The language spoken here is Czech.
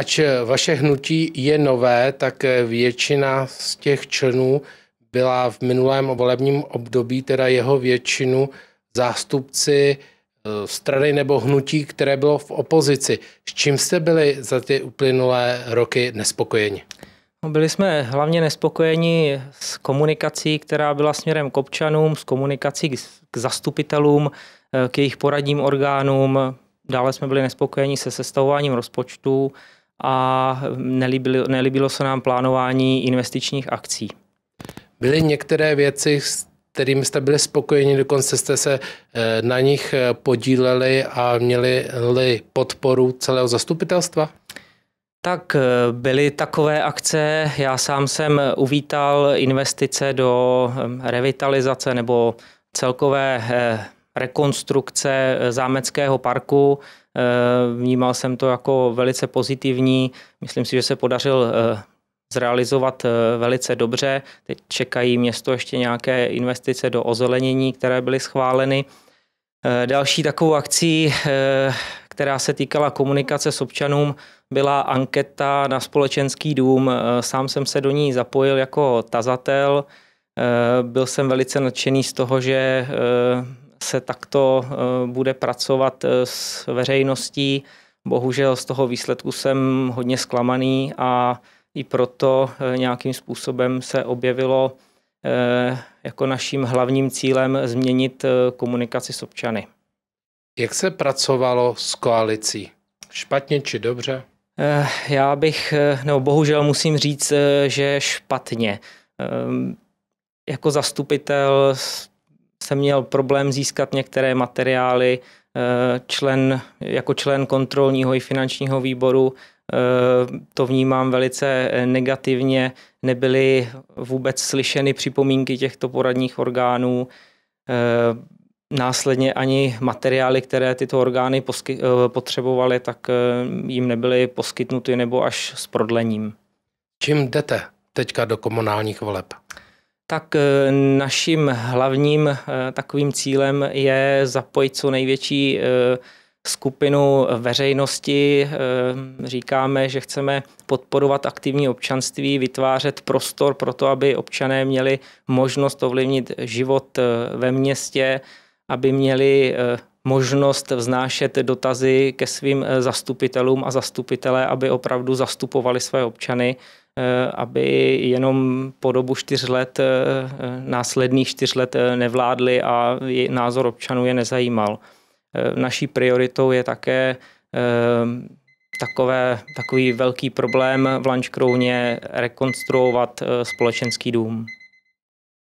Ač vaše hnutí je nové, tak většina z těch členů byla v minulém volebním období, teda jeho většinu zástupci eh, strany nebo hnutí, které bylo v opozici. S čím jste byli za ty uplynulé roky nespokojeni? No, byli jsme hlavně nespokojeni s komunikací, která byla směrem k občanům, s komunikací k zastupitelům, eh, k jejich poradním orgánům. Dále jsme byli nespokojeni se sestavováním rozpočtu, a nelíbilo, nelíbilo se nám plánování investičních akcí. Byly některé věci, s kterými jste byli spokojeni, dokonce jste se eh, na nich eh, podíleli a měli podporu celého zastupitelstva? Tak eh, byly takové akce. Já sám jsem uvítal investice do revitalizace nebo celkové rekonstrukce zámeckého parku. Eh, vnímal jsem to jako velice pozitivní. Myslím si, že se podařil eh, zrealizovat eh, velice dobře. Teď čekají město ještě nějaké investice do ozelenění, které byly schváleny. Další takovou akcí, která se týkala komunikace s občanům, byla anketa na společenský dům. Sám jsem se do ní zapojil jako tazatel. Byl jsem velice nadšený z toho, že se takto eh, bude pracovat eh, s veřejností. Bohužel z toho výsledku jsem hodně zklamaný a i proto eh, nějakým způsobem se objevilo jako naším hlavním cílem změnit komunikaci s občany. Jak se pracovalo s koalicí? Špatně či dobře? Já bych, nebo bohužel musím říct, že špatně. Ehm, jako zastupitel jsem měl problém získat některé materiály. Eh, člen, jako člen kontrolního i finančního výboru eh, to vnímám velice eh, negativně. Nebyly vůbec slyšeny připomínky těchto poradních orgánů. Následně ani materiály, které tyto orgány posky, potřebovaly, tak jim nebyly poskytnuty nebo až s prodlením. Čím jdete teďka do komunálních voleb? tak e, naším hlavním e, takovým cílem je zapojit co největší e, skupinu veřejnosti. Říkáme, že chceme podporovat aktivní občanství, vytvářet prostor pro to, aby občané měli možnost ovlivnit život ve městě, aby měli možnost vznášet dotazy ke svým eh, zastupitelům a zastupitelé, aby opravdu zastupovali své občany, eh, aby jenom po dobu čtyř let, eh, následných čtyř let nevládli a názor občanů je nezajímal. Naší prioritou je také takové, takový velký problém v Lančkrouně rekonstruovat společenský dům.